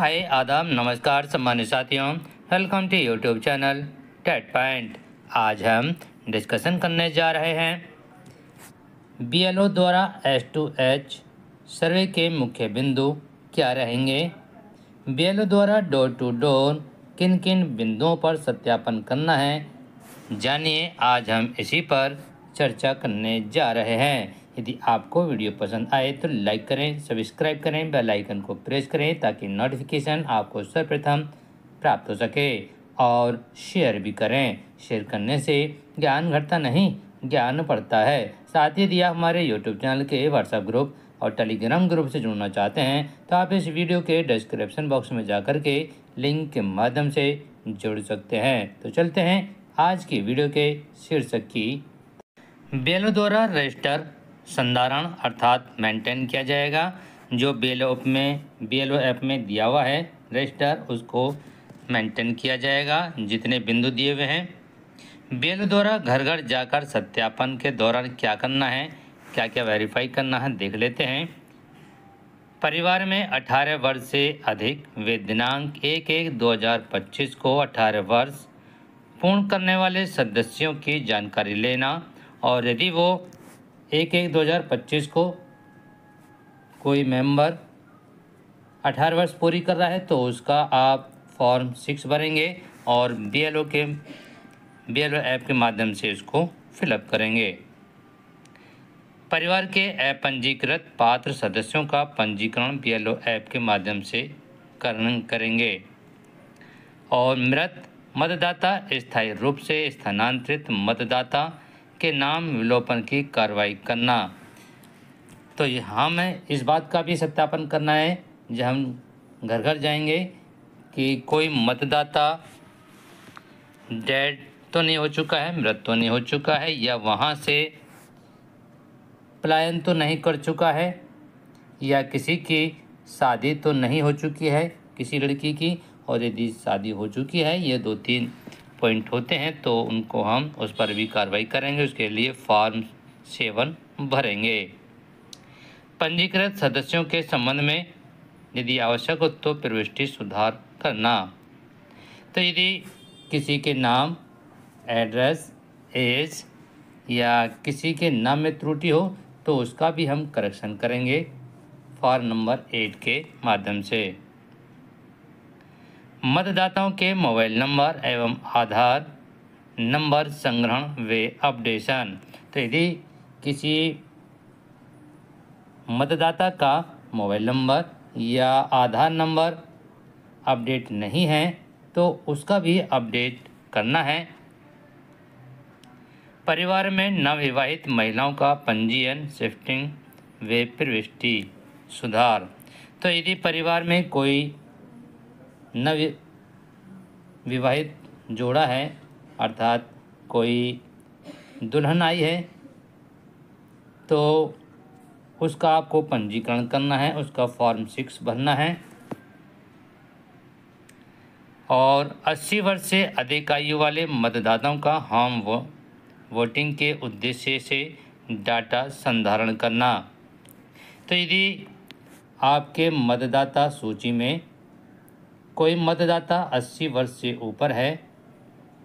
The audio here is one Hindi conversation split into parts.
हाय आदाब नमस्कार सम्मान्य साथियों welcome to YouTube channel TET point आज हम डिस्कशन करने जा रहे हैं बीएलओ द्वारा एस टू एच सर्वे के मुख्य बिंदु क्या रहेंगे बीएलओ द्वारा डोर टू डोर किन किन बिंदुओं पर सत्यापन करना है जानिए आज हम इसी पर चर्चा करने जा रहे हैं यदि आपको वीडियो पसंद आए तो लाइक करें सब्सक्राइब करें बेल आइकन को प्रेस करें ताकि नोटिफिकेशन आपको सर्वप्रथम प्राप्त हो सके और शेयर भी करें शेयर करने से ज्ञान घटता नहीं ज्ञान पड़ता है साथ ही यदि आप हमारे यूट्यूब चैनल के व्हाट्सएप ग्रुप और टेलीग्राम ग्रुप से जुड़ना चाहते हैं तो आप इस वीडियो के डिस्क्रिप्शन बॉक्स में जाकर के लिंक के माध्यम से जुड़ सकते हैं तो चलते हैं आज की वीडियो के शीर्षक की बेलो द्वारा रजिस्टर संधारण अर्थात मेंटेन किया जाएगा जो बी एल में बी एल एप में दिया हुआ है रजिस्टर उसको मेंटेन किया जाएगा जितने बिंदु दिए हुए हैं बी द्वारा घर घर जाकर सत्यापन के दौरान क्या करना है क्या क्या वेरीफाई करना है देख लेते हैं परिवार में 18 वर्ष से अधिक वे दिनांक एक एक 2025 को 18 वर्ष पूर्ण करने वाले सदस्यों की जानकारी लेना और यदि वो एक एक दो हज़ार पच्चीस को कोई मेंबर अठारह वर्ष पूरी कर रहा है तो उसका आप फॉर्म सिक्स भरेंगे और बीएलओ के बीएलओ ऐप के माध्यम से इसको फिलअप करेंगे परिवार के अपंजीकृत पात्र सदस्यों का पंजीकरण बीएलओ ऐप के माध्यम से करन करेंगे और मृत मतदाता स्थायी रूप से स्थानांतरित मतदाता के नाम विलोपन की कार्रवाई करना तो हमें हाँ, इस बात का भी सत्यापन करना है जब हम घर घर जाएंगे कि कोई मतदाता डेड तो नहीं हो चुका है मृत तो नहीं हो चुका है या वहाँ से पलायन तो नहीं कर चुका है या किसी की शादी तो नहीं हो चुकी है किसी लड़की की और यदि शादी हो चुकी है ये दो तीन पॉइंट होते हैं तो उनको हम उस पर भी कार्रवाई करेंगे उसके लिए फॉर्म सेवन भरेंगे पंजीकृत सदस्यों के संबंध में यदि आवश्यक हो तो प्रविष्टि सुधार करना तो यदि किसी के नाम एड्रेस एज या किसी के नाम में त्रुटि हो तो उसका भी हम करेक्शन करेंगे फॉर्म नंबर एट के माध्यम से मतदाताओं के मोबाइल नंबर एवं आधार नंबर संग्रहण वे अपडेशन तो यदि किसी मतदाता का मोबाइल नंबर या आधार नंबर अपडेट नहीं है तो उसका भी अपडेट करना है परिवार में नवविवाहित महिलाओं का पंजीयन शिफ्टिंग वे प्रविष्टि सुधार तो यदि परिवार में कोई नव विवाहित जोड़ा है अर्थात कोई दुल्हन आई है तो उसका आपको पंजीकरण करना है उसका फॉर्म सिक्स भरना है और 80 वर्ष से अधिक आयु वाले मतदाताओं का होम वो, वोटिंग के उद्देश्य से डाटा संधारण करना तो यदि आपके मतदाता सूची में कोई मतदाता 80 वर्ष से ऊपर है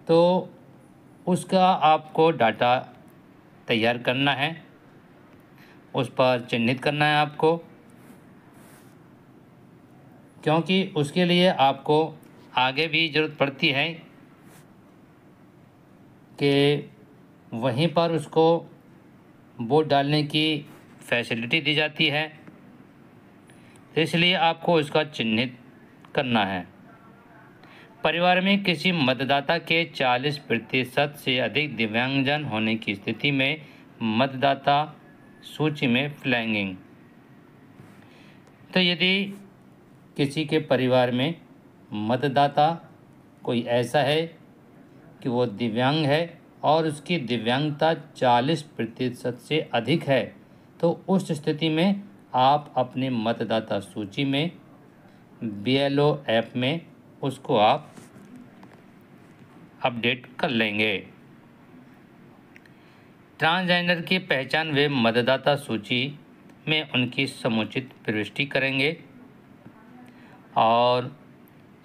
तो उसका आपको डाटा तैयार करना है उस पर चिन्हित करना है आपको क्योंकि उसके लिए आपको आगे भी ज़रूरत पड़ती है कि वहीं पर उसको वोट डालने की फैसिलिटी दी जाती है इसलिए आपको उसका चिन्हित करना है परिवार में किसी मतदाता के 40 प्रतिशत से अधिक दिव्यांगजन होने की स्थिति में मतदाता सूची में फ्लैंगिंग तो यदि किसी के परिवार में मतदाता कोई ऐसा है कि वो दिव्यांग है और उसकी दिव्यांगता 40 प्रतिशत से अधिक है तो उस स्थिति में आप अपने मतदाता सूची में बी एल ओ ऐप में उसको आप अपडेट कर लेंगे ट्रांसजेंडर की पहचान वे मतदाता सूची में उनकी समुचित प्रविष्टि करेंगे और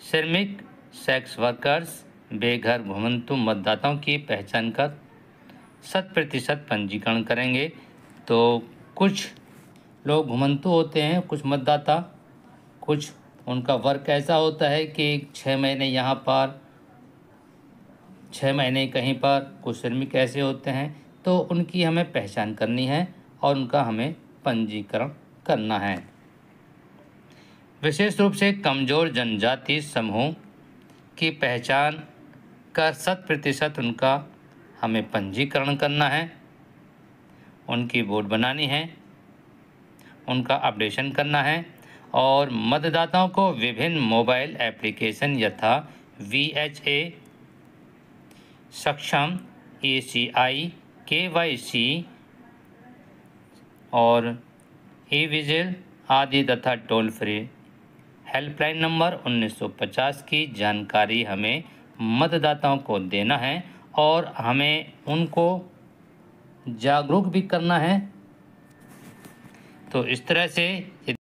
श्रमिक सेक्स वर्कर्स बेघर घुमंतु मतदाताओं की पहचान कर शत प्रतिशत पंजीकरण करेंगे तो कुछ लोग घुमंतु होते हैं कुछ मतदाता कुछ उनका वर्क ऐसा होता है कि छः महीने यहाँ पर छः महीने कहीं पर कुछ श्रमिक ऐसे होते हैं तो उनकी हमें पहचान करनी है और उनका हमें पंजीकरण करना है विशेष रूप से कमज़ोर जनजाति समूह की पहचान कर शत प्रतिशत उनका हमें पंजीकरण करना है उनकी बोर्ड बनानी है उनका अपडेशन करना है और मतदाताओं को विभिन्न मोबाइल एप्लीकेशन यथा V H A Saksham A सी आई के वाई सी और ई विजिल आदि तथा टोल फ्री हेल्पलाइन नंबर 1950 की जानकारी हमें मतदाताओं को देना है और हमें उनको जागरूक भी करना है तो इस तरह से